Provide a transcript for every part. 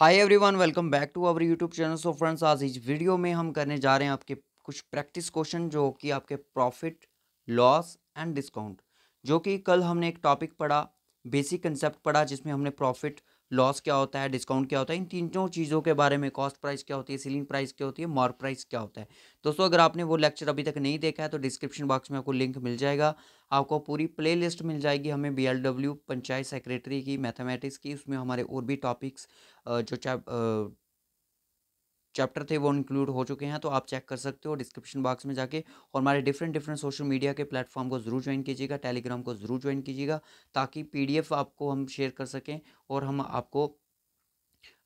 hi everyone welcome back to our YouTube channel so friends आज इस video में हम करने जा रहे हैं आपके कुछ प्रैक्टिस क्वेश्चन जो कि आपके प्रॉफिट लॉस एंड डिस्काउंट जो कि कल हमने एक टॉपिक पढ़ा बेसिक कंसेप्ट पढ़ा जिसमें हमने प्रॉफिट लॉस क्या होता है डिस्काउंट क्या होता है इन तीनों चीज़ों के बारे में कॉस्ट प्राइस क्या होती है सीलिंग प्राइस क्या होती है मार्क प्राइस क्या होता है दोस्तों अगर आपने वो लेक्चर अभी तक नहीं देखा है तो डिस्क्रिप्शन बॉक्स में आपको लिंक मिल जाएगा आपको पूरी प्ले लिस्ट मिल जाएगी हमें बी पंचायत सेक्रेटरी की मैथमेटिक्स की उसमें हमारे और भी टॉपिक्स जो चाहे चैप्टर थे वो इंक्लूड हो चुके हैं तो आप चेक कर सकते हो डिस्क्रिप्शन बॉक्स में जाके और हमारे डिफरेंट डिफरेंट सोशल मीडिया के प्लेटफॉर्म को ज़रूर ज्वाइन कीजिएगा टेलीग्राम को ज़रूर ज्वाइन कीजिएगा ताकि पीडीएफ आपको हम शेयर कर सकें और हम आपको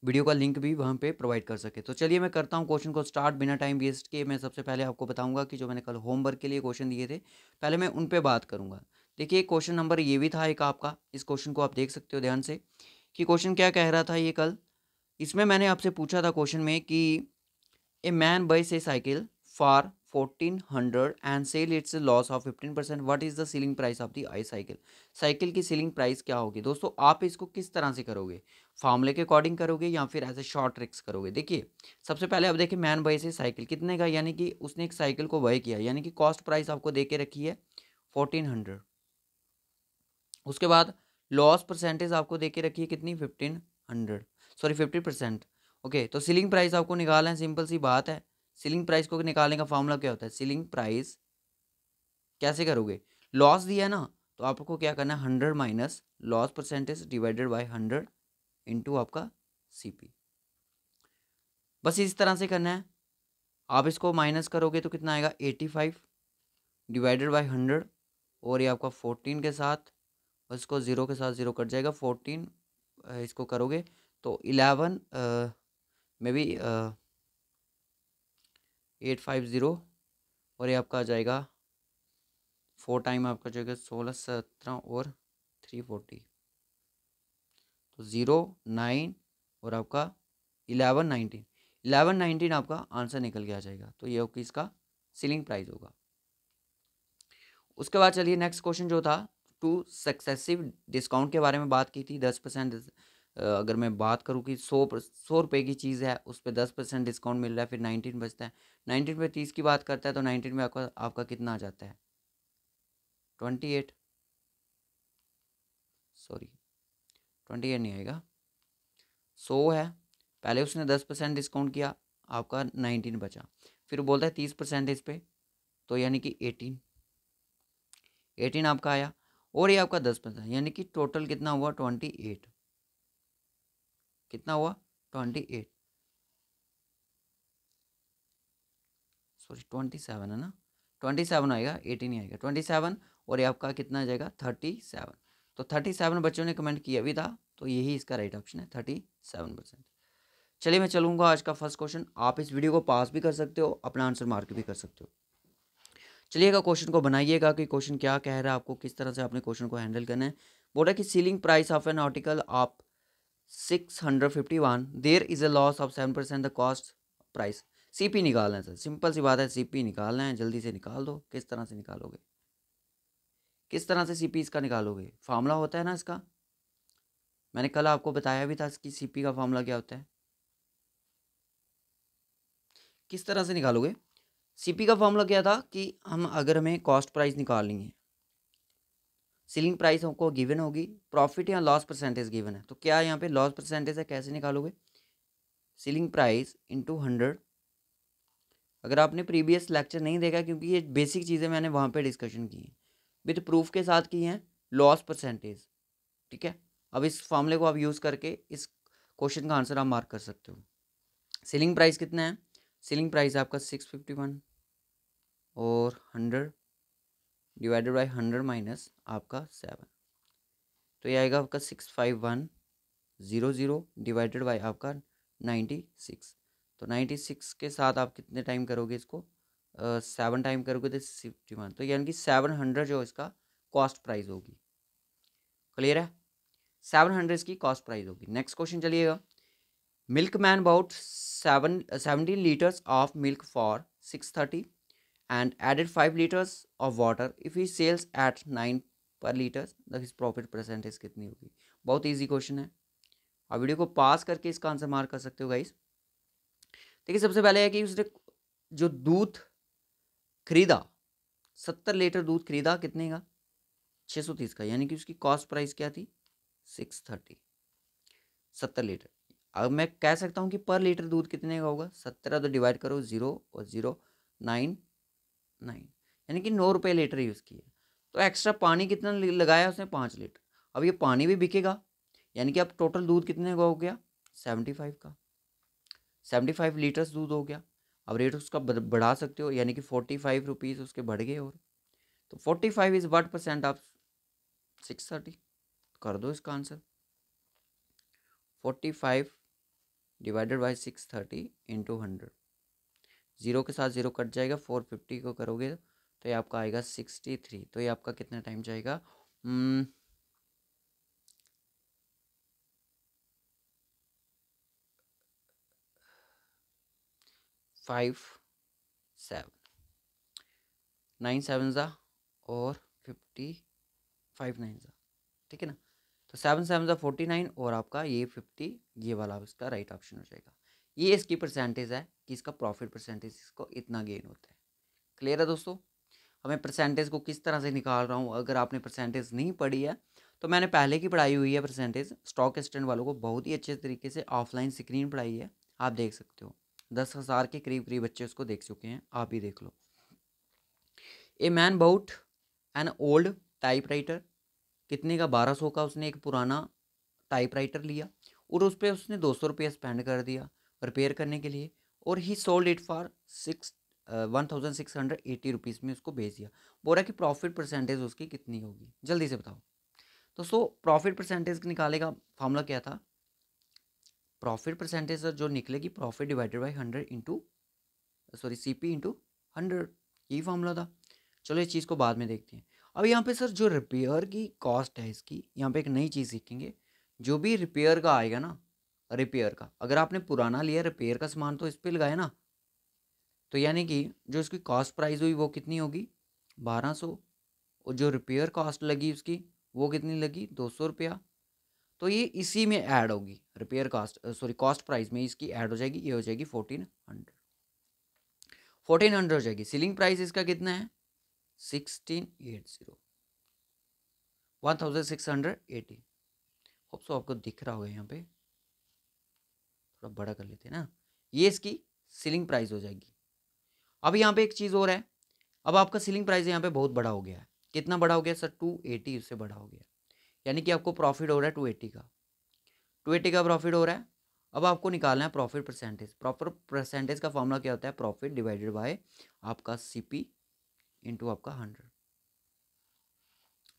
वीडियो का लिंक भी वहाँ पे प्रोवाइड कर सके तो चलिए मैं करता हूँ क्वेश्चन को स्टार्ट बिना टाइम वेस्ट के मैं सबसे पहले आपको बताऊँगा कि जो मैंने कल होमवर्क के लिए क्वेश्चन दिए थे पहले मैं उन पर बात करूँगा देखिए क्वेश्चन नंबर ये भी था एक आपका इस क्वेश्चन को आप देख सकते हो ध्यान से कि क्वेश्चन क्या कह रहा था ये कल इसमें मैंने आपसे पूछा था क्वेश्चन में कि ए मैन बाई से cycle for fourteen hundred and sell its loss of fifteen percent what is the selling price of the I cycle cycle की सीलिंग प्राइस क्या होगी दोस्तों आप इसको किस तरह से करोगे फार्मूले के अकॉर्डिंग करोगे या फिर ऐसे शॉर्ट ट्रिक्स करोगे देखिए सबसे पहले आप देखिए मैन बाई से साइकिल कितने का यानी कि उसने एक साइकिल को बाई किया यानी कि कॉस्ट प्राइस आपको दे के रखी है फोर्टीन हंड्रेड उसके बाद लॉस परसेंटेज आपको दे के रखी है कितनी fifteen hundred sorry fifty percent okay तो सीलिंग प्राइस आपको निकालना है सिंपल सी बात है सीलिंग प्राइस को निकालने का फॉर्मूला क्या होता है सीलिंग प्राइस कैसे करोगे लॉस दिया ना तो आपको क्या करना है hundred minus loss percentage divided by hundred into आपका सीपी बस इस तरह से करना है आप इसको माइनस करोगे तो कितना आएगा eighty five divided by hundred और ये आपका फोर्टीन के साथ और इसको ज़ीरो के साथ ज़ीरो कट जाएगा फोर्टीन इसको करोगे तो eleven may be eight five zero और ये आपका आ जाएगा फोर टाइम आपका जाएगा सोलह सत्रह और थ्री फोर्टी तो ज़ीरो नाइन और आपका इलेवन नाइनटीन इलेवन नाइनटीन आपका आंसर निकल के आ जाएगा तो ये होगी इसका सीलिंग प्राइस होगा उसके बाद चलिए नेक्स्ट क्वेश्चन जो था टू सक्सेसिव डिस्काउंट के बारे में बात की थी दस परसेंट अगर मैं बात करूँ कि सौ सौ रुपये की चीज़ है उस पर दस परसेंट डिस्काउंट मिल रहा है फिर नाइनटीन बचता है नाइनटीन पे तीस की बात करता है तो नाइनटीन में आपका आपका कितना आ जाता है twenty eight sorry twenty eight नहीं आएगा सौ है पहले उसने दस परसेंट डिस्काउंट किया आपका नाइनटीन बचा फिर बोलता है तीस परसेंट इस पर तो यानी कि एटीन एटीन आपका आया और ये आपका दस परसेंट यानी कि टोटल कितना हुआ ट्वेंटी एट कितना हुआ twenty eight sorry twenty seven है ना ट्वेंटी सेवन आएगा एटी नहीं आएगा ट्वेंटी सेवन और ये आपका कितना आ जाएगा थर्टी सेवन तो थर्टी सेवन बच्चों ने कमेंट किया भी था तो यही इसका राइट ऑप्शन है थर्टी सेवन परसेंट चलिए मैं चलूँगा आज का फर्स्ट क्वेश्चन आप इस वीडियो को पास भी कर सकते हो अपना आंसर मार्क भी कर सकते हो चलिएगा क्वेश्चन को बनाइएगा कि क्वेश्चन क्या कह रहा है आपको किस तरह से आपने क्वेश्चन को हैंडल करना है बोला कि selling price of an article आप six hundred fifty one there is a loss of seven percent the cost price C P निकालना है सर सिंपल सी बात है सी पी निकालना है जल्दी से निकाल दो किस तरह से निकालोगे किस तरह से सी पी इसका निकालोगे फार्मूला होता है ना इसका मैंने कल आपको बताया भी था इसकी पी का फार्मूला क्या होता है किस तरह से निकालोगे सी पी का फार्मूला क्या था कि हम अगर हमें कॉस्ट प्राइस निकालनी है सीलिंग प्राइस आपको गिवन होगी प्रॉफिट या लॉस परसेंटेज गिवन है तो क्या यहाँ पे लॉस परसेंटेज है कैसे निकालोगे सीलिंग प्राइस इंटू हंड्रेड अगर आपने प्रीवियस लेक्चर नहीं देखा क्योंकि ये बेसिक चीज़ें मैंने वहाँ पे डिस्कशन की हैं विथ प्रूफ के साथ की हैं लॉस परसेंटेज ठीक है अब इस फॉर्मूले को आप यूज़ करके इस क्वेश्चन का आंसर आप मार्क कर सकते हो सेलिंग प्राइस कितना है सेलिंग प्राइस आपका सिक्स फिफ्टी वन और hundred divided by hundred minus आपका सेवन तो ये आएगा आपका six five one zero zero divided by आपका नाइन्टी सिक्स तो नाइन्टी सिक्स के साथ आप कितने टाइम करोगे इसको सेवन uh, टाइम करोगे तो फिफ्टी वन तो यानी कि सेवन हंड्रेड जो इसका कॉस्ट प्राइस होगी क्लियर है सेवन हंड्रेड इसकी कॉस्ट प्राइस होगी नेक्स्ट क्वेश्चन चलिएगा milk man about seven seventeen litres of milk for six thirty and added 5 liters of water if he sells at 9 पर litre his profit percentage कितनी होगी बहुत easy question है आप video को पास करके इसका आंसर मार्क कर सकते हो गाइस देखिए सबसे पहले है कि उसने जो दूध खरीदा सत्तर लीटर दूध खरीदा कितने का छः सौ तीस का यानी कि उसकी कॉस्ट प्राइस क्या थी सिक्स थर्टी सत्तर लीटर अब मैं कह सकता हूँ कि पर लीटर दूध कितने का होगा सत्तर तो डिवाइड करो ज़ीरो और ज़ीरो नाइन नाइन यानी कि नौ रुपये लीटर यूज़ किए तो एक्स्ट्रा पानी कितना लगाया उसने पाँच लीटर अब ये पानी भी बिकेगा यानी कि अब टोटल दूध कितने का हो गया सेवेंटी फाइव का सेवेंटी फाइव लीटर्स दूध हो गया अब रेट उसका बढ़ा सकते हो यानी कि फोर्टी फाइव रुपीज़ उसके बढ़ गए और तो forty five is what percent of six thirty कर दो इसका answer forty five divided by six thirty into hundred zero के साथ ज़ीरो कट जाएगा फोर फिफ्टी को करोगे तो ये आपका आएगा सिक्सटी थ्री तो ये आपका कितना टाइम जाएगा हम्म, फाइव सेवन नाइन सेवन ज़ा और फिफ्टी फाइव नाइन ज़ा ठीक है ना तो सेवन सेवन ज़ा फोर्टी नाइन और आपका ये फिफ्टी ये वाला इसका राइट ऑप्शन हो जाएगा ये इसकी परसेंटेज है कि इसका प्रॉफिट परसेंटेज इसको इतना गेन होता है क्लियर है दोस्तों हमें परसेंटेज को किस तरह से निकाल रहा हूँ अगर आपने परसेंटेज नहीं पढ़ी है तो मैंने पहले की पढ़ाई हुई है परसेंटेज स्टॉक स्टैंड वालों को बहुत ही अच्छे तरीके से ऑफलाइन स्क्रीन पढ़ाई है आप देख सकते हो दस हज़ार के करीब करीब बच्चे उसको देख चुके हैं आप ही देख लो a man bought an old typewriter कितने का बारह सौ का उसने एक पुराना टाइप राइटर लिया और उस पर उसने दो सौ रुपये स्पेंड कर दिया प्रिपेयर करने के लिए और ही sold it for six one thousand six hundred eighty rupees में उसको बेच दिया बोरा कि प्रॉफिट परसेंटेज उसकी कितनी होगी जल्दी से बताओ तो सो प्रॉफिट परसेंटेज निकालेगा फार्मूला क्या था प्रॉफिट परसेंटेज जो निकलेगी profit divided by hundred into sorry C P into hundred यही फार्मूला था चलो इस चीज़ को बाद में देखते हैं अब यहाँ पे सर जो रिपेयर की कॉस्ट है इसकी यहाँ पे एक नई चीज़ सीखेंगे जो भी रिपेयर का आएगा ना रिपेयर का अगर आपने पुराना लिया रिपेयर का सामान तो इस पर लगाया ना तो यानी कि जो इसकी कॉस्ट प्राइस हुई वो कितनी होगी बारह सौ और जो रिपेयर कॉस्ट लगी उसकी वो कितनी लगी दो सौ रुपया तो ये इसी में ऐड होगी repair cost sorry cost price में इसकी ऐड हो जाएगी ये हो जाएगी फोर्टीन हंड्रेड फोर्टीन हंड्रेड हो जाएगी सीलिंग प्राइस इसका कितना है sixteen eight zero one thousand six hundred eighty hope so आपको दिख रहा होगा यहाँ पे थोड़ा बड़ा कर लेते हैं ना ये इसकी सीलिंग प्राइस हो जाएगी अब यहाँ पे एक चीज़ और है अब आपका सीलिंग प्राइस यहाँ पे बहुत बड़ा हो गया है कितना बड़ा हो गया सर टू एटी उससे बड़ा हो गया यानी कि आपको प्रॉफिट हो रहा है टू एटी का टू एटी का प्रॉफिट हो रहा है अब आपको निकालना है प्रॉफिट परसेंटेज प्रॉपर परसेंटेज का फॉर्मूला क्या होता है प्रॉफिट डिवाइडेड बाय आपका सी पी इंटू आपका हंड्रेड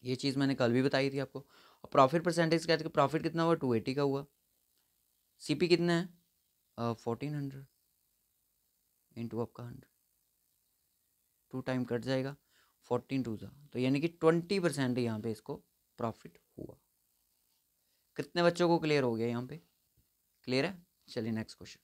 ये चीज़ मैंने कल भी बताई थी आपको प्रॉफिट परसेंटेज क्या प्रॉफिट कितना हुआ टू एटी का हुआ सी पी कितना है फोर्टीन हंड्रेड इंटू आपका हंड्रेड टू टाइम कट जाएगा फोर्टीन टू ज़ा तो यानी कि ट्वेंटी परसेंट यहाँ पे इसको प्रॉफिट हुआ कितने बच्चों को क्लियर हो गया यहाँ पे क्लियर है चलिए नेक्स्ट क्वेश्चन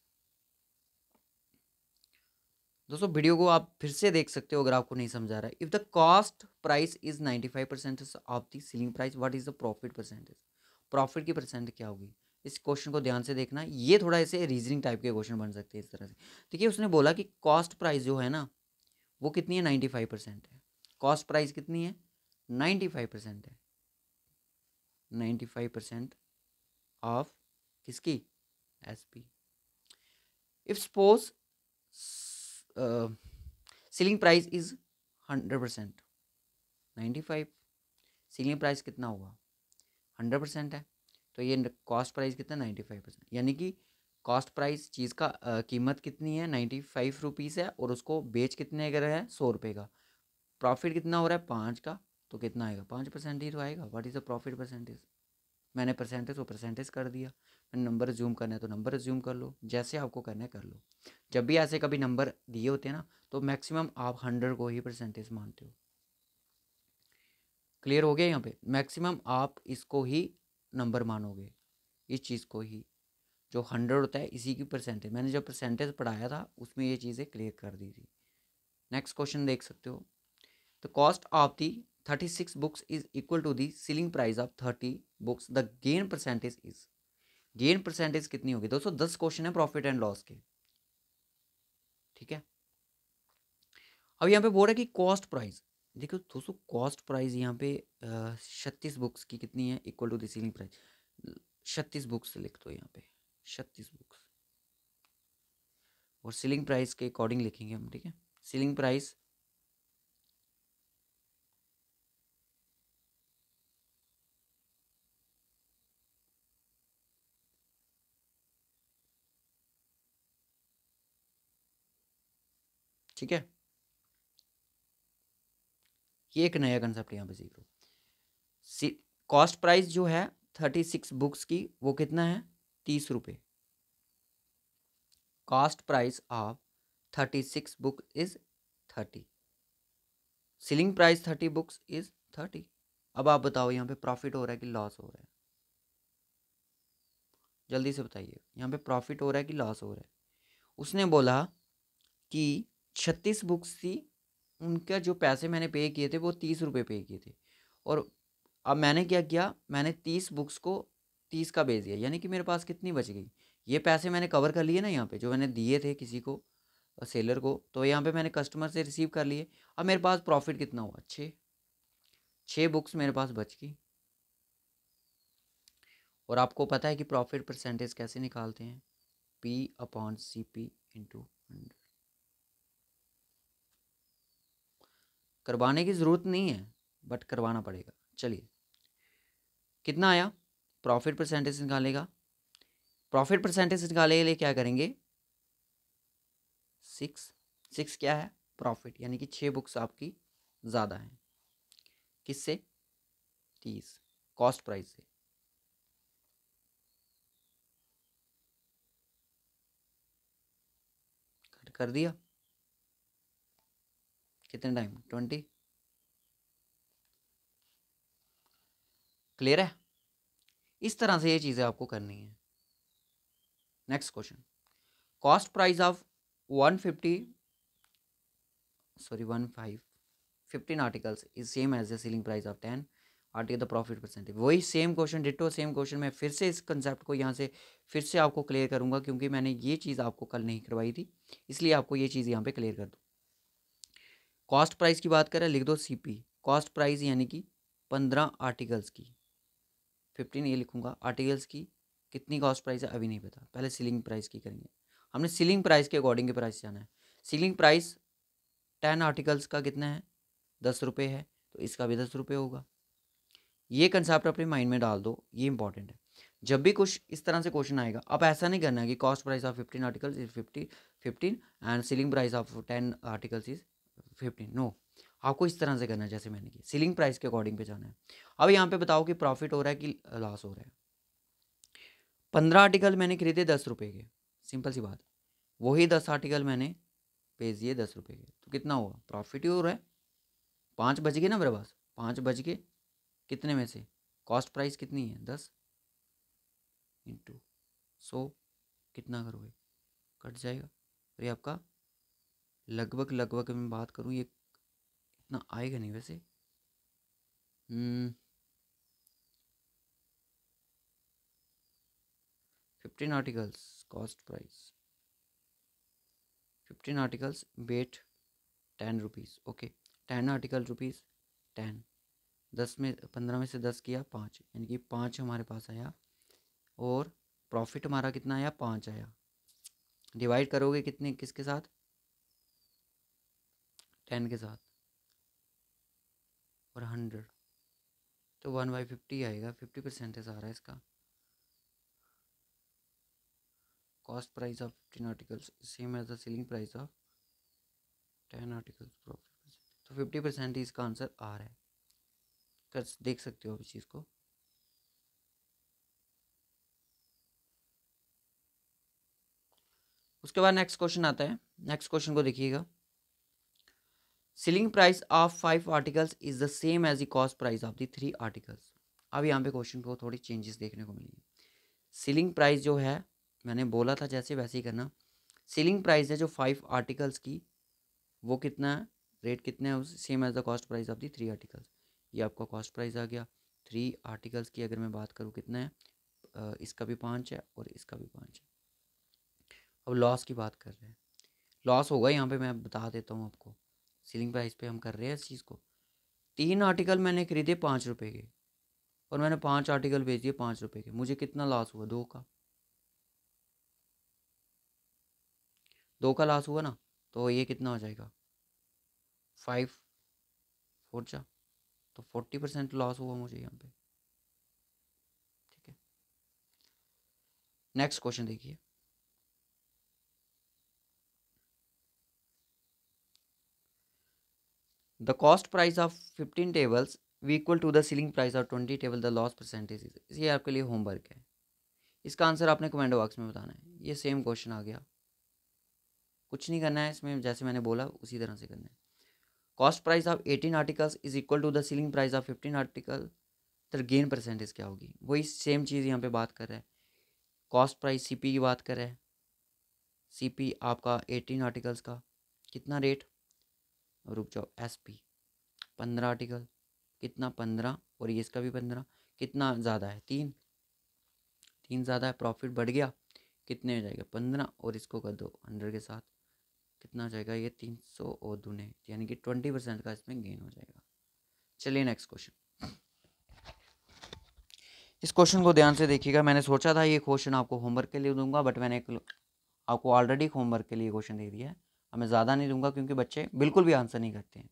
दोस्तों वीडियो को आप फिर से देख सकते हो अगर आपको नहीं समझा रहा है if the cost price is ninety five percent of the selling price what is the profit percentage profit की परसेंट क्या होगी इस क्वेश्चन को ध्यान से देखना ये थोड़ा ऐसे रीजनिंग टाइप के क्वेश्चन बन सकते हैं इस तरह से देखिए उसने बोला कि कॉस्ट प्राइस जो है ना वो कितनी है नाइन्टी फाइव परसेंट है कॉस्ट प्राइस कितनी है नाइन्टी फाइव परसेंट है नाइन्टी फाइव परसेंट ऑफ किसकी S P if suppose selling price is hundred percent ninety five selling price कितना हुआ हंड्रेड परसेंट है तो ये कॉस्ट प्राइस कितना नाइन्टी फाइव परसेंट यानी कि कॉस्ट प्राइस चीज़ का आ, कीमत कितनी है नाइन्टी फाइव रुपीज़ है और उसको बेच कितने अगर है सौ रुपये का प्रॉफिट कितना हो रहा है पाँच का तो कितना आएगा पाँच परसेंट ही तो आएगा what is the profit percentage मैंने परसेंटेज को परसेंटेज कर दिया मैंने नंबर ज्यूम करना है तो नंबर ज्यूम कर लो जैसे आपको करना है कर लो जब भी ऐसे कभी नंबर दिए होते हैं ना तो मैक्सिमम आप हंड्रेड को ही परसेंटेज मानते हो क्लियर हो गया यहाँ पे मैक्सिमम आप इसको ही नंबर मानोगे इस चीज़ को ही जो हंड्रेड होता है इसी की परसेंटेज मैंने जो परसेंटेज पढ़ाया था उसमें ये चीज़ें क्लियर कर दी थी नेक्स्ट क्वेश्चन देख सकते हो the cost of the thirty six books is equal to the selling price of thirty books the gain percentage is gain percentage कितनी होगी दोस्तों दस क्वेश्चन है प्रॉफिट एंड लॉस के ठीक है अब यहाँ पे बोल रहा है कि कॉस्ट प्राइस देखो दोस्तों कॉस्ट प्राइस यहाँ पे छत्तीस बुक्स की कितनी है equal to the selling price छत्तीस बुक्स लिख दो यहाँ पे छत्तीस बुक्स और सीलिंग प्राइस के अकॉर्डिंग लिखेंगे हम ठीक है सीलिंग प्राइस ठीक है ये एक नया कंसेप्ट यहाँ पे सीख लो कॉस्ट प्राइस जो है थर्टी सिक्स बुक्स की वो कितना है तीस रुपये cost price of thirty six book is thirty selling price thirty books is thirty अब आप बताओ यहाँ पे प्रॉफिट हो रहा है कि लॉस हो रहा है जल्दी से बताइए यहाँ पे प्रॉफिट हो रहा है कि लॉस हो रहा है उसने बोला कि छत्तीस बुक्स थी उनका जो पैसे मैंने पे किए थे वो तीस रुपये पे किए थे और अब मैंने क्या किया मैंने तीस बुक्स को तीस का भेज दिया यानी कि मेरे पास कितनी बच गई ये पैसे मैंने कवर कर लिए ना यहाँ पे जो मैंने दिए थे किसी को सेलर को तो यहाँ पे मैंने कस्टमर से रिसीव कर लिए अब मेरे पास प्रॉफिट कितना हुआ छः छः बुक्स मेरे पास बच गई और आपको पता है कि प्रॉफिट परसेंटेज कैसे निकालते हैं P upon C P into hundred करवाने की ज़रूरत नहीं है बट करवाना पड़ेगा चलिए कितना आया प्रॉफिट परसेंटेज निकालेगा प्रॉफिट परसेंटेज निकालने के लिए क्या करेंगे सिक्स सिक्स क्या है प्रॉफिट यानी कि छः बुक्स आपकी ज़्यादा हैं किससे तीस कॉस्ट प्राइस से कट कर दिया कितने टाइम ट्वेंटी क्लियर है इस तरह से ये चीज़ें आपको करनी है next question cost price of one fifty sorry one five fifteen articles is same as selling price of ten article the profit percentage वही same question ditto same question मैं फिर से इस कंसेप्ट को यहाँ से फिर से आपको क्लियर करूँगा क्योंकि मैंने ये चीज़ आपको कल नहीं करवाई थी इसलिए आपको ये चीज़ यहाँ पे क्लियर कर दूँ कॉस्ट प्राइस की बात करें लिख दो सीपी कॉस्ट प्राइस यानी कि पंद्रह आर्टिकल्स की फिफ्टीन ये लिखूंगा आर्टिकल्स की कितनी कॉस्ट प्राइस है अभी नहीं पता पहले सीलिंग प्राइस की करेंगे हमने सीलिंग प्राइस के अकॉर्डिंग के प्राइस जाना है सीलिंग प्राइस टेन आर्टिकल्स का कितना है दस रुपये है तो इसका भी दस रुपये होगा ये कंसेप्ट अपने माइंड में डाल दो ये इंपॉर्टेंट है जब भी कुछ इस तरह से क्वेश्चन आएगा अब ऐसा नहीं करना कि cost price of fifteen articles is fifty fifteen and selling price of ten articles is fifteen no आपको इस तरह से करना है जैसे मैंने किया सीलिंग प्राइस के अकॉर्डिंग पे जाना है अब यहाँ पे बताओ कि प्रॉफिट हो रहा है कि लॉस हो रहा है पंद्रह आर्टिकल मैंने खरीदे दस रुपये के सिंपल सी बात वही दस आर्टिकल मैंने भेज दिए दस रुपये के तो कितना हुआ प्रॉफिट ही हो रहा है पाँच बज गए ना मेरे पास पाँच बज के कितने में से कॉस्ट प्राइस कितनी है दस इंटू सो कितना करोगे कट जाएगा अरे ये आपका लगभग लगभग मैं बात करूँ ये इतना आएगा नहीं वैसे fifteen articles cost price fifteen articles wait ten rupees okay ten article rupees ten दस में पंद्रह में से दस किया पाँच यानी कि पाँच हमारे पास आया और प्रॉफिट हमारा कितना आया पाँच आया डिवाइड करोगे कितने किसके साथ टेन के साथ और हंड्रेड तो वन बाई फिफ्टी आएगा फिफ्टी परसेंटेज आ रहा है इसका cost price of fifteen articles same as the selling price of ten articles profit तो फिफ्टी परसेंट इसका आंसर आ रहा है कर देख सकते हो इस चीज़ को उसके बाद नेक्स्ट क्वेश्चन आता है नेक्स्ट क्वेश्चन को देखिएगा selling price of five articles is the same as the cost price of the three articles अब यहाँ पे क्वेश्चन को थोड़ी चेंजेस देखने को मिलेंगे सेलिंग प्राइस जो है मैंने बोला था जैसे वैसे ही करना सेलिंग प्राइस है जो फाइव आर्टिकल्स की वो कितना है रेट कितना है उस same as the cost price of the three articles ये आपका कॉस्ट प्राइस आ गया थ्री आर्टिकल्स की अगर मैं बात करूँ कितना है इसका भी पाँच है और इसका भी पाँच है अब लॉस की बात कर रहे हैं लॉस होगा यहाँ पे मैं बता देता हूँ आपको सीलिंग प्राइस पे हम कर रहे हैं इस चीज़ को तीन आर्टिकल मैंने खरीदे पाँच रुपये के और मैंने पाँच आर्टिकल बेच दिए पाँच रुपये के मुझे कितना लॉस हुआ दो का दो का लॉस हुआ ना तो ये कितना हो जाएगा फाइव फोर चा तो फोर्टी परसेंट लॉस हुआ मुझे यहाँ पे ठीक है नेक्स्ट क्वेश्चन देखिए the cost price of fifteen tables we equal to the selling price of twenty table the loss percentage ये आपके लिए होमवर्क है इसका आंसर आपने कमेंट बॉक्स में बताना है ये सेम क्वेश्चन आ गया कुछ नहीं करना है इसमें जैसे मैंने बोला उसी तरह से करना है cost price of eighteen articles is equal to the selling price of fifteen article तो गेन परसेंटेज क्या होगी वही सेम चीज़ यहाँ पे बात कर रहा है कॉस्ट प्राइस सीपी की बात कर रहा है सीपी e आपका एटीन आर्टिकल्स का कितना रेट रुक जाओ एस पी पंद्रह आर्टिकल कितना पंद्रह और ये इसका भी पंद्रह कितना ज़्यादा है तीन तीन ज़्यादा है प्रॉफिट बढ़ गया कितने हो जाएगा पंद्रह और इसको कर दो हंड्रेड के साथ कितना हो जाएगा ये तीन सौ और दूने यानी कि ट्वेंटी परसेंट का इसमें गेन हो जाएगा चलिए नेक्स्ट क्वेश्चन इस क्वेश्चन को ध्यान से देखिएगा मैंने सोचा था ये क्वेश्चन आपको होमवर्क के लिए दूंगा बट मैंने आपको ऑलरेडी होमवर्क के लिए क्वेश्चन दे दिया है अब मैं ज़्यादा नहीं दूंगा क्योंकि बच्चे बिल्कुल भी आंसर नहीं करते हैं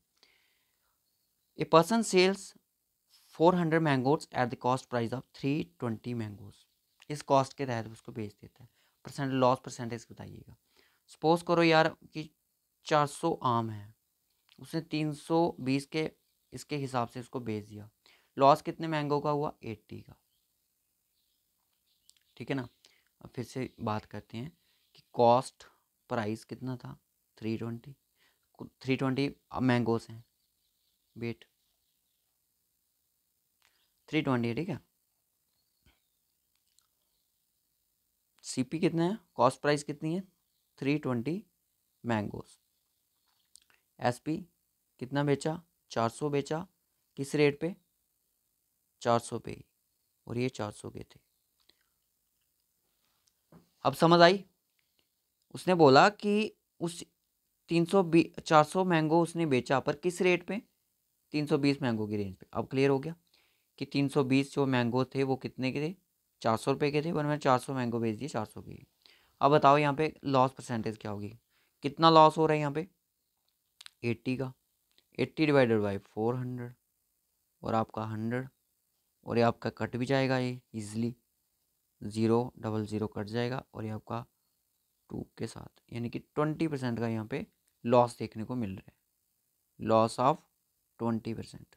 a person sells four hundred mangoes at the cost price of three twenty mangoes इस कॉस्ट के तहत उसको बेच देता है परसेंट लॉस परसेंटेज बताइएगा सपोज करो यार कि चार सौ आम है उसने तीन सौ बीस के इसके हिसाब से उसको बेच दिया लॉस कितने मैंगो का हुआ एट्टी का ठीक है ना अब फिर से बात करते हैं कि कॉस्ट प्राइस कितना था three twenty three twenty mangoes हैं वेट थ्री ट्वेंटी ठीक है सीपी कितना है कॉस्ट प्राइस कितनी है three twenty mangoes S P कितना बेचा चार सौ बेचा किस रेट पे चार सौ पे ही और ये चार सौ के थे अब समझ आई उसने बोला कि उस तीन सौ बी चार सौ मैंगो उसने बेचा पर किस रेट पे तीन सौ बीस मैंगो की रेंज पे अब क्लियर हो गया कि तीन सौ बीस जो मैंगो थे वो कितने के थे चार सौ रुपये के थे पर मैंने चार सौ मैंगो बेच दिए चार सौ के अब बताओ यहाँ पे लॉस परसेंटेज क्या होगी कितना लॉस हो रहा है यहाँ पे एट्टी का eighty divided by four hundred और आपका हंड्रेड और ये आपका कट भी जाएगा ये easily zero double zero cut जाएगा और ये आपका टू के साथ यानी कि ट्वेंटी परसेंट का यहाँ पे लॉस देखने को मिल रहा है लॉस ऑफ ट्वेंटी परसेंट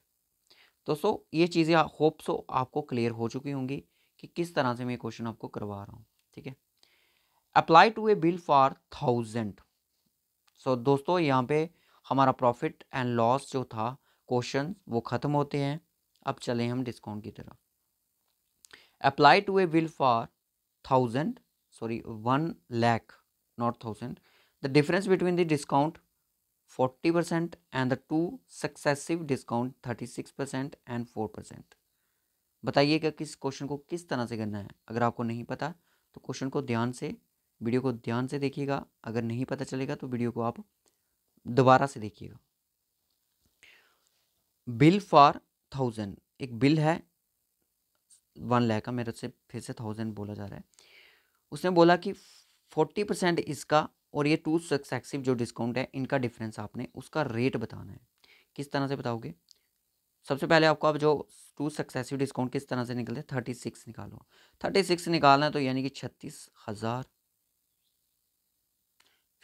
दोस्तों ये चीज़ें होप सो आपको क्लियर हो चुकी होंगी कि किस तरह से मैं क्वेश्चन आपको करवा रहा हूँ ठीक है apply to a bill for thousand so दोस्तों यहाँ पे हमारा प्रॉफिट एंड लॉस जो था क्वेश्चन वो ख़त्म होते हैं अब चले हम डिस्काउंट की तरफ apply to a bill for thousand sorry one lakh not thousand the difference between the discount 40% and the two successive discount 36% and 4% बताइएगा कि इस क्वेश्चन को किस तरह से करना है अगर आपको नहीं पता तो क्वेश्चन को ध्यान से वीडियो को ध्यान से देखिएगा अगर नहीं पता चलेगा तो वीडियो को आप दोबारा से देखिएगा बिल फॉर थाउजेंड एक बिल है वन लैख का मेरे से फिर से थाउजेंड बोला जा रहा है उसने बोला कि फोर्टी परसेंट इसका और ये टू सक्सेसिव जो डिस्काउंट है इनका डिफरेंस आपने उसका रेट बताना है किस तरह से बताओगे सबसे पहले आपको आप जो टू सक्सेसिव डिस्काउंट किस तरह से निकलते हैं थर्टी सिक्स निकालो थर्टी सिक्स निकालना है तो यानी कि छत्तीस हज़ार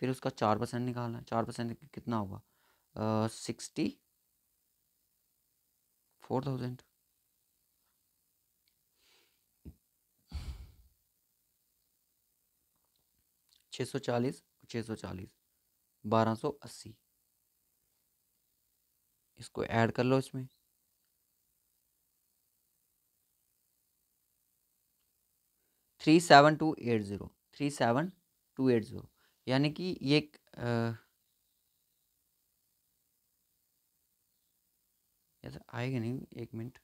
फिर उसका चार परसेंट निकालना है चार परसेंट कितना होगा सिक्सटी फोर थाउजेंड छः सौ चालीस छः सौ चालीस बारह सौ अस्सी इसको ऐड कर लो इसमें three seven two eight zero three seven two eight zero यानी कि ये ऐसा तो आएगा नहीं एक मिनट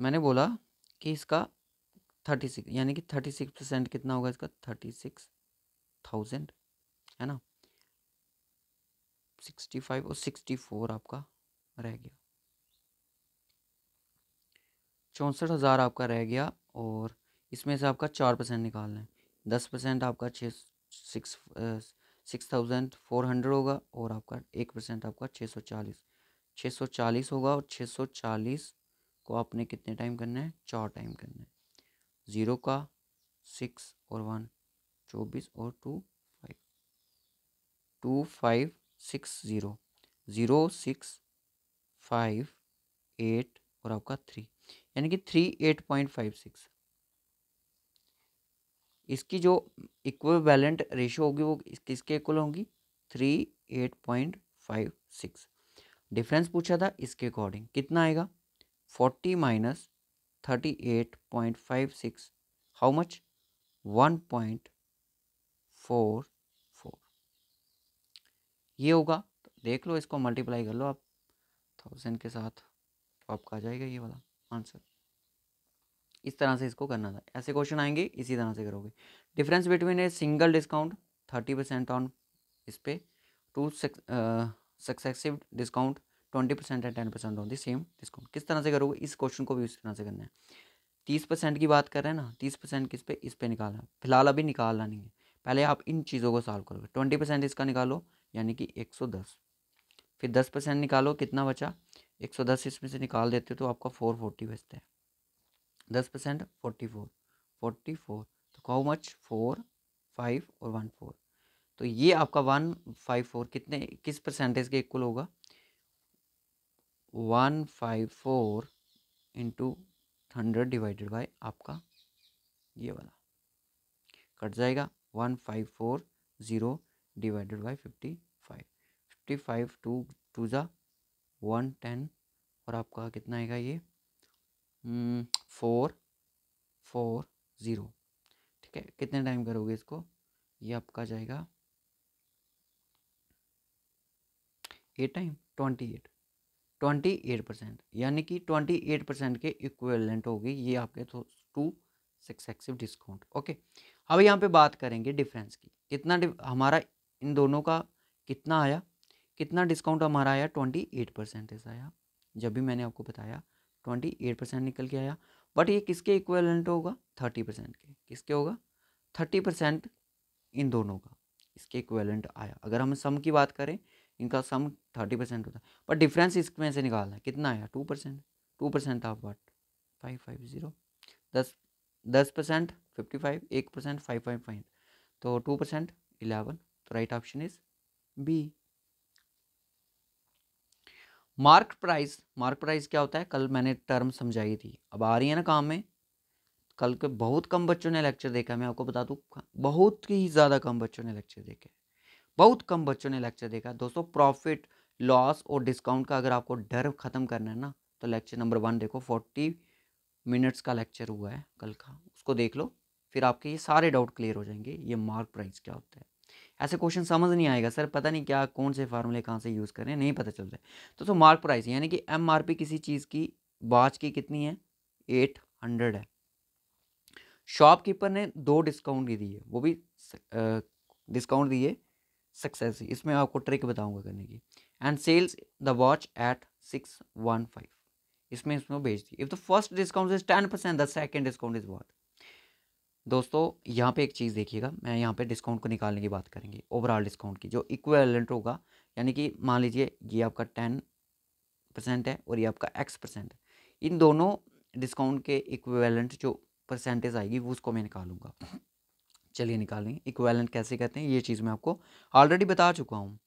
मैंने बोला कि इसका थर्टी सिक्स यानी कि थर्टी सिक्स परसेंट कितना होगा इसका थर्टी सिक्स थाउजेंड है ना सिक्सटी फाइव और सिक्सटी फोर आपका रह गया चौंसठ हज़ार आपका रह गया और इसमें से आपका चार परसेंट निकालना है दस परसेंट आपका छः six six thousand four hundred होगा और आपका एक परसेंट आपका छः सौ चालीस छः सौ चालीस होगा और छः सौ चालीस को आपने कितने टाइम करना है चार टाइम करना है ज़ीरो का सिक्स और वन चौबीस और two five two five six zero zero six five eight और आपका थ्री यानी कि three eight point five six इसकी जो इक्वेलेंट बैलेंट रेशियो होगी वो किसके इक्वल होगी three eight point five six difference पूछा था इसके अकॉर्डिंग कितना आएगा forty minus thirty eight point five six how much one point four four ये होगा तो देख लो इसको मल्टीप्लाई कर लो आप थाउजेंड के साथ तो आपका आ जाएगा ये वाला आंसर इस तरह से इसको करना था ऐसे क्वेश्चन आएंगे इसी तरह से करोगे difference between a single discount thirty percent on इस पर two successive discount twenty percent and ten percent on the same discount किस तरह से करोगे इस क्वेश्चन को भी उस तरह से करना है तीस परसेंट की बात कर रहे हैं ना तीस परसेंट किस पे इस पे निकालना है फिलहाल अभी निकालना नहीं है पहले आप इन चीज़ों को सॉल्व करोगे ट्वेंटी परसेंट इसका निकालो यानी कि एक सौ दस फिर दस परसेंट निकालो कितना बचा एक सौ दस इसमें से निकाल देते हो तो आपका फोर फोर्टी बचता है दस percent forty four forty four तो हाउ मच फोर फाइव और वन फोर तो ये आपका वन फाइव फोर कितने किस परसेंटेज के इक्वल होगा one five four into hundred divided by आपका ये वाला कट जाएगा one five four zero divided by fifty five fifty five two two ज़ा वन टेन और आपका कितना आएगा ये हम्म, फोर फोर ज़ीरो ठीक है कितने टाइम करोगे इसको ये आपका जाएगा eight time twenty eight twenty eight percent यानी कि ट्वेंटी एट परसेंट के इक्वेलेंट होगी ये आपके टू सक्सेसिव डिस्काउंट ओके अब यहाँ पे बात करेंगे डिफरेंस की कितना हमारा इन दोनों का कितना आया कितना डिस्काउंट हमारा आया ट्वेंटी एट परसेंटेज आया जब भी मैंने आपको बताया ट्वेंटी एट परसेंट निकल के आया बट ये किसके इक्वेलेंट होगा थर्टी परसेंट के किसके होगा थर्टी परसेंट इन दोनों का इसके इक्वेलेंट आया अगर हम सम की बात करें इनका सम थर्टी परसेंट होता है पर डिफरेंस इसमें से निकालना है कितना आया two percent two percent of what five five zero दस दस परसेंट फिफ्टी फाइव एक परसेंट फाइव फाइव फाइव तो टू परसेंट इलेवन तो right option is B mark price mark price क्या होता है कल मैंने टर्म समझाई थी अब आ रही है ना काम में कल के बहुत कम बच्चों ने लेक्चर देखा मैं आपको बता दूँ बहुत ही ज़्यादा कम बच्चों ने लेक्चर देखे बहुत कम बच्चों ने लेक्चर देखा दोस्तों प्रॉफिट लॉस और डिस्काउंट का अगर आपको डर ख़त्म करना है ना तो लेक्चर नंबर वन देखो फोर्टी मिनट्स का लेक्चर हुआ है कल का उसको देख लो फिर आपके ये सारे डाउट क्लियर हो जाएंगे ये मार्क प्राइस क्या होता है ऐसे क्वेश्चन समझ नहीं आएगा सर पता नहीं क्या कौन से फार्मूले कहाँ से यूज़ करें नहीं पता चलता है तो, तो मार्क प्राइस यानी कि एम किसी चीज़ की बाज की कितनी है एट हंड्रेड है शॉपकीपर ने दो डिस्काउंट की दी है वो भी डिस्काउंट दिए सक्सेस इसमें आपको ट्रिक बताऊंगा करने की and sells the watch at six one five इसमें इसमें भेज दी if the first discount is ten percent the second discount is what दोस्तों यहाँ पे एक चीज़ देखिएगा मैं यहाँ पे डिस्काउंट को निकालने की बात करेंगे ओवरऑल डिस्काउंट की जो इक्वेलेंट होगा यानी कि मान लीजिए ये आपका टेन परसेंट है और ये आपका एक्स परसेंट है इन दोनों डिस्काउंट के इक्वेलेंट जो परसेंटेज आएगी वो उसको मैं निकालूंगा चलिए निकाल लें इक्वेलेंट कैसे कहते हैं ये चीज़ मैं आपको ऑलरेडी बता चुका हूँ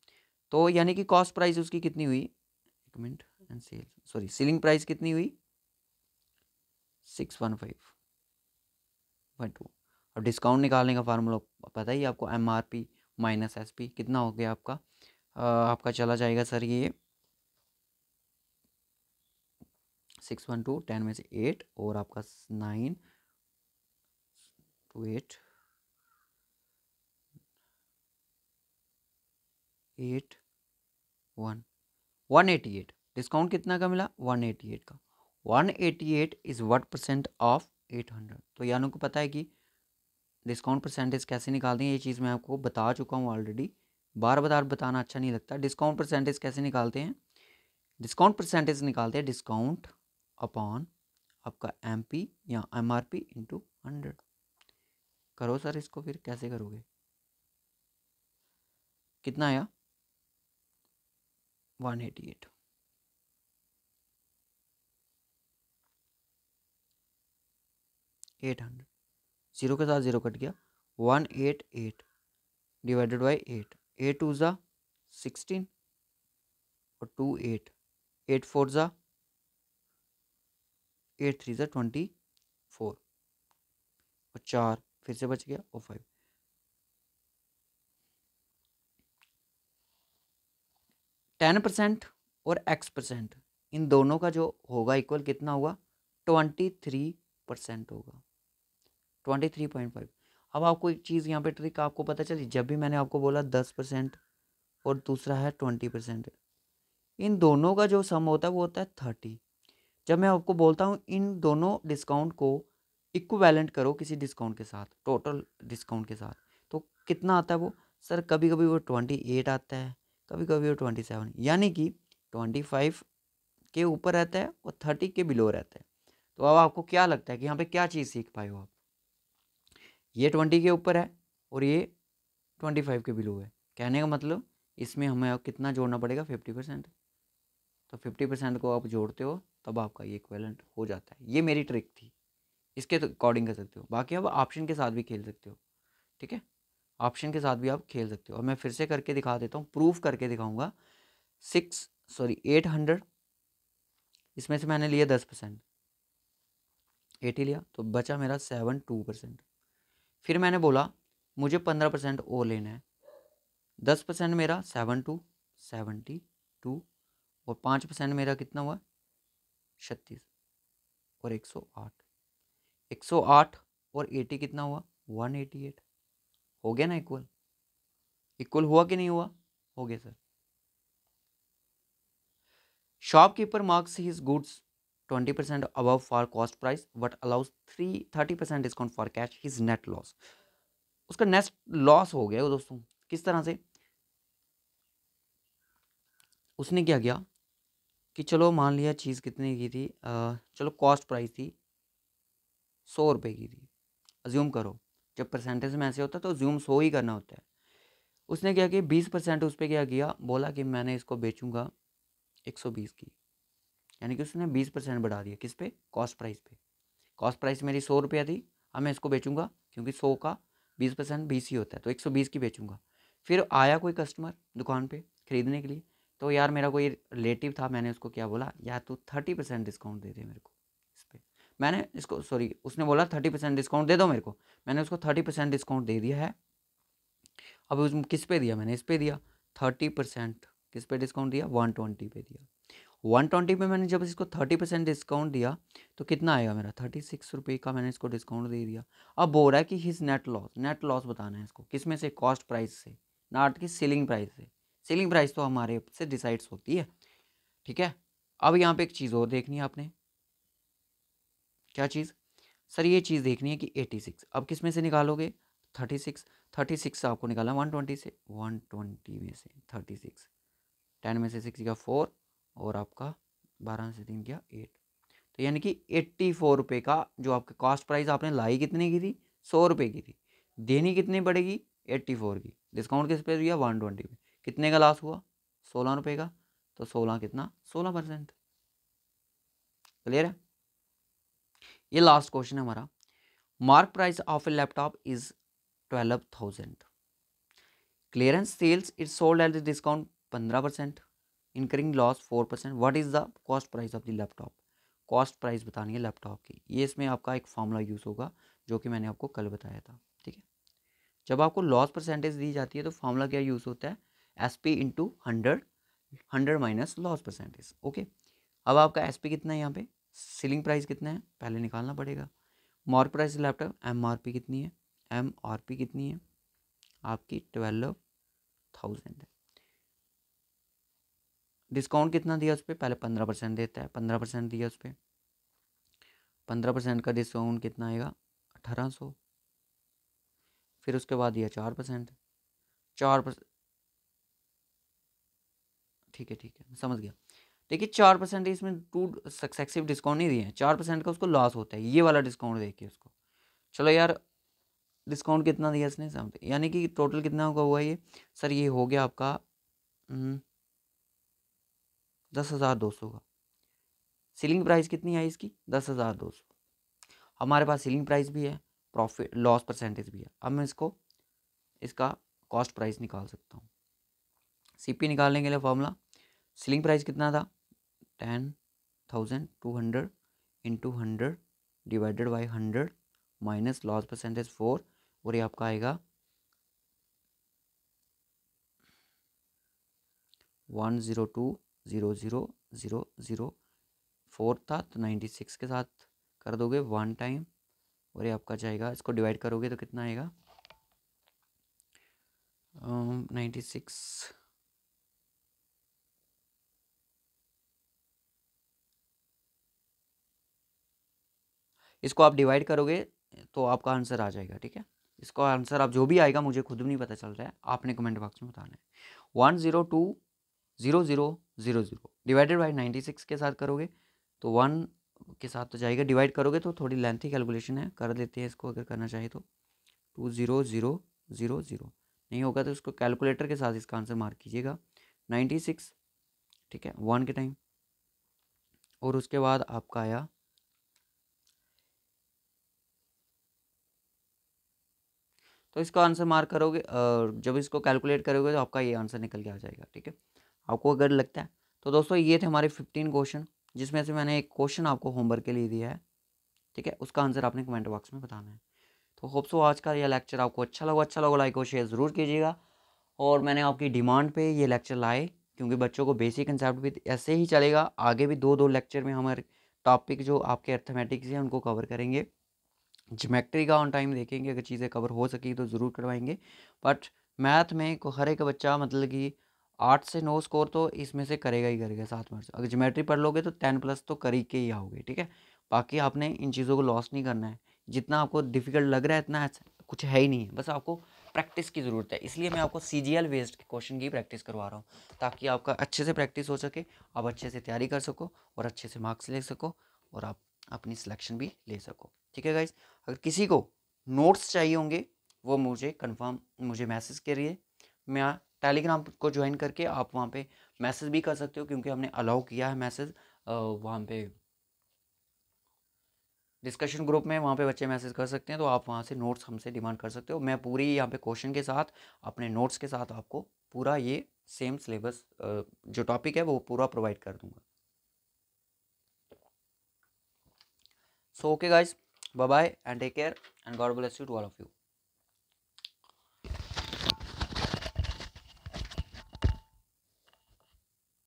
तो यानी कि कॉस्ट प्राइस उसकी कितनी हुई एक minute and sale sorry selling price कितनी हुई six one five one two और डिस्काउंट निकालने का फार्मूला पता ही आपको M R P minus S P कितना हो गया आपका आ, आपका चला जाएगा सर ये सिक्स वन टू टेन में से एट और आपका nine two eight eight one one eighty eight discount कितना का मिला वन एटी एट का one eighty eight is what percent of eight hundred तो यानों को पता है कि डिस्काउंट परसेंटेज कैसे निकालते हैं ये चीज़ मैं आपको बता चुका हूँ ऑलरेडी बार बार बताना अच्छा नहीं लगता डिस्काउंट परसेंटेज कैसे निकालते हैं डिस्काउंट परसेंटेज निकालते हैं डिस्काउंट अपॉन आपका एम पी या M R P into hundred करो सर इसको फिर कैसे करोगे कितना आया 188 एट हंड्रेड जीरो के साथ जीरो कट गया one eight eight divided by eight eight two ज़ा सिक्सटीन और टू एट एट फोर ज़ा एट थ्री ज़ा ट्वेंटी फोर और चार फिर से बच गया और फाइव टेन परसेंट और एक्स परसेंट इन दोनों का जो होगा इक्वल कितना होगा ट्वेंटी थ्री परसेंट होगा ट्वेंटी थ्री पॉइंट फाइव अब आपको एक चीज़ यहाँ पे ट्रिक आपको पता चली जब भी मैंने आपको बोला दस परसेंट और दूसरा है ट्वेंटी परसेंट इन दोनों का जो सम होता है वो होता है थर्टी जब मैं आपको बोलता हूँ इन दोनों डिस्काउंट को इक्वैलेंट करो किसी डिस्काउंट के साथ टोटल डिस्काउंट के साथ तो कितना आता है वो सर कभी कभी वो ट्वेंटी एट आता है कभी कभी वो ट्वेंटी सेवन यानी कि ट्वेंटी फाइव के ऊपर रहता है और थर्टी के बिलो रहता है तो अब आपको क्या लगता है कि यहाँ पे क्या चीज़ सीख पाए हो आप ये ट्वेंटी के ऊपर है और ये ट्वेंटी फाइव के बिलो है कहने का मतलब इसमें हमें कितना जोड़ना पड़ेगा फिफ्टी परसेंट तो फिफ्टी परसेंट को आप जोड़ते हो तब आपका ये इक्वेलेंट हो जाता है ये मेरी ट्रिक थी इसके अकॉर्डिंग तो कर सकते हो बाकी आप ऑप्शन के साथ भी खेल सकते हो ठीक है ऑप्शन के साथ भी आप खेल सकते हो और मैं फिर से करके दिखा देता हूँ प्रूफ करके दिखाऊंगा सिक्स सॉरी एट हंड्रेड इसमें से मैंने लिया दस परसेंट एट ही लिया तो बचा मेरा सेवन टू परसेंट फिर मैंने बोला मुझे पंद्रह परसेंट और लेना है दस परसेंट मेरा सेवन टू सेवेंटी टू और पाँच परसेंट मेरा कितना हुआ छत्तीस और एक सौ आठ एक सौ आठ और एटी कितना हुआ वन एटी एट हो गया ना इक्वल इक्वल हुआ कि नहीं हुआ हो गया sir his goods twenty percent 20% for cost price but but three thirty percent discount for cash his net loss उसका नेट लॉस हो गया दोस्तों किस तरह से उसने क्या किया कि चलो मान लिया चीज़ कितने की थी आ, चलो कॉस्ट प्राइस थी सौ रुपये की थी अज्यूम करो जब परसेंटेज में ऐसे होता है तो ज्यूम सो ही करना होता है उसने क्या किया बीस परसेंट उस पर क्या किया बोला कि मैंने इसको बेचूंगा एक सौ बीस की यानी कि उसने बीस परसेंट बढ़ा दिया किस पे कॉस्ट प्राइस पे कॉस्ट प्राइस मेरी सौ रुपया थी अब मैं इसको बेचूंगा क्योंकि सौ का बीस परसेंट बीस ही होता है तो एक सौ बीस की बेचूंगा फिर आया कोई कस्टमर दुकान पर ख़रीदने के लिए तो यार मेरा कोई रिलेटिव था मैंने उसको क्या बोला यार तू थर्टी परसेंट डिस्काउंट दे दे मेरे को मैंने इसको सॉरी उसने बोला थर्टी परसेंट डिस्काउंट दे दो मेरे को मैंने उसको थर्टी परसेंट डिस्काउंट दे दिया है अब उस किस पे दिया मैंने इस पे दिया थर्टी परसेंट किस पे डिस्काउंट दिया वन ट्वेंटी पे दिया वन ट्वेंटी पे मैंने जब इसको थर्टी परसेंट डिस्काउंट दिया तो कितना आएगा मेरा थर्टी सिक्स रुपये का मैंने इसको डिस्काउंट दे दिया अब बोल रहा है कि his net loss net loss बताना है इसको किस में से कॉस्ट प्राइस से नाट की सेलिंग प्राइस से सेलिंग प्राइस तो हमारे से डिसाइड्स होती है ठीक है अब यहाँ पे एक चीज़ और देखनी है आपने क्या चीज़ सर ये चीज़ देखनी है कि एटी सिक्स अब किस में से निकालोगे थर्टी सिक्स थर्टी सिक्स आपको निकालना वन ट्वेंटी से वन ट्वेंटी में से थर्टी सिक्स टेन में से सिक्स गया फोर और आपका बारह से तीन गया एट तो यानी कि एट्टी फोर रुपये का जो आपके कॉस्ट प्राइस आपने लाई कितने की थी सौ रुपये की थी देनी कितनी पड़ेगी एट्टी फोर की डिस्काउंट किस पे दिया वन ट्वेंटी पे कितने का लॉस हुआ सोलह रुपये का तो सोलह कितना सोलह परसेंट क्लियर है ये लास्ट क्वेश्चन है हमारा mark price of a laptop is twelve thousand clearance sales is sold at discount पंद्रह percent incurring loss four percent what is the cost price of the laptop cost price बतानी है laptop की ये इसमें आपका एक फॉर्मूला यूज़ होगा जो कि मैंने आपको कल बताया था ठीक है जब आपको लॉस परसेंटेज दी जाती है तो फार्मूला क्या यूज़ होता है S P into hundred hundred minus loss percentage okay अब आपका एस पी कितना है यहाँ पे सीलिंग प्राइस कितना है पहले निकालना पड़ेगा मॉर price laptop M R P कितनी है एम आर पी कितनी है आपकी ट्वेल्व थाउजेंड है डिस्काउंट कितना दिया उस पर पहले पंद्रह परसेंट देता है पंद्रह परसेंट दिया उस पर पंद्रह परसेंट का डिस्काउंट कितना आएगा अठारह सौ फिर उसके बाद दिया चार परसेंट चार परसेंट ठीक है ठीक है समझ गया देखिए चार परसेंट इसमें टू सक्सेसिव डिस्काउंट नहीं दिए हैं चार परसेंट का उसको लॉस होता है ये वाला डिस्काउंट देखिए उसको चलो यार डिस्काउंट कितना दिया इसने समथिंग यानी कि टोटल कितना होगा हुआ ये सर ये हो गया आपका हम्म, दस हज़ार दो सौ का सीलिंग प्राइस कितनी आई इसकी दस हज़ार दो सौ हमारे पास सीलिंग प्राइस भी है प्रॉफिट लॉस परसेंटेज भी है अब मैं इसको इसका कॉस्ट प्राइस निकाल सकता हूँ सीपी निकालने के लिए फॉर्मूला सीलिंग प्राइस कितना था ten thousand two hundred into hundred divided by hundred minus loss percentage four और ये आपका आएगा one zero two zero zero zero zero four था तो नाइन्टी सिक्स के साथ कर दोगे वन टाइम और ये आपका जाएगा इसको डिवाइड करोगे तो कितना आएगा नाइन्टी सिक्स इसको आप डिवाइड करोगे तो आपका आंसर आ जाएगा ठीक है इसका आंसर आप जो भी आएगा मुझे खुद भी नहीं पता चल रहा है आपने कमेंट बॉक्स में बताना है one zero two zero zero zero zero divided by ninety six के साथ करोगे तो वन के साथ तो जाएगा डिवाइड करोगे तो थोड़ी लेंथी कैलकुलेशन है कर देते हैं इसको अगर करना चाहिए तो two zero zero zero zero नहीं होगा तो इसको कैलकुलेटर के साथ इसका आंसर मार्क कीजिएगा नाइन्टी सिक्स ठीक है वन के टाइम और उसके बाद आपका आया तो इसका आंसर मार्क करोगे और जब इसको कैलकुलेट करोगे तो आपका ये आंसर निकल के आ जाएगा ठीक है आपको अगर लगता है तो दोस्तों ये थे हमारे फिफ्टीन क्वेश्चन जिसमें से मैंने एक क्वेश्चन आपको होमवर्क के लिए दिया है ठीक है उसका आंसर आपने कमेंट बॉक्स में बताना है तो होप सो आज का यह लेक्चर आपको अच्छा लगा अच्छा लगा लाइक और शेयर ज़रूर कीजिएगा और मैंने आपकी डिमांड पर ये लेक्चर लाए क्योंकि बच्चों को बेसिक कंसेप्ट भी ऐसे ही चलेगा आगे भी दो दो लेक्चर में हमारे टॉपिक जो आपके अर्थमेटिक्स हैं उनको कवर करेंगे जोमेट्री का ऑन टाइम देखेंगे अगर चीज़ें कवर हो सकी तो ज़रूर करवाएंगे बट मैथ में को हर एक बच्चा मतलब कि आठ से नौ स्कोर तो इसमें से करेगा ही करेगा सात मार्च अगर जोमेट्री पढ़ लोगे तो टेन प्लस तो करी के ही आओगे ठीक है बाकी आपने इन चीज़ों को लॉस नहीं करना है जितना आपको डिफिकल्ट लग रहा है इतना अच्छा, कुछ है ही नहीं है बस आपको प्रैक्टिस की ज़रूरत है इसलिए मैं आपको C G L based question की प्रैक्टिस करवा रहा हूँ ताकि आपका अच्छे से प्रैक्टिस हो सके आप अच्छे से तैयारी कर सको और अच्छे से मार्क्स ले सको और आप अपनी सिलेक्शन भी ले सको ठीक है गाइज अगर किसी को नोट्स चाहिए होंगे वो मुझे कंफर्म मुझे मैसेज करिए मैं टेलीग्राम को ज्वाइन करके आप वहाँ पे मैसेज भी कर सकते हो क्योंकि हमने अलाउ किया है मैसेज वहाँ पे डिस्कशन ग्रुप में वहाँ पे बच्चे मैसेज कर सकते हैं तो आप वहाँ से नोट्स हमसे डिमांड कर सकते हो मैं पूरी यहाँ पे क्वेश्चन के साथ अपने नोट्स के साथ आपको पूरा ये सेम सिलेबस जो टॉपिक है वो पूरा प्रोवाइड कर दूंगा so okay guys bye bye and take care and god bless you to all of you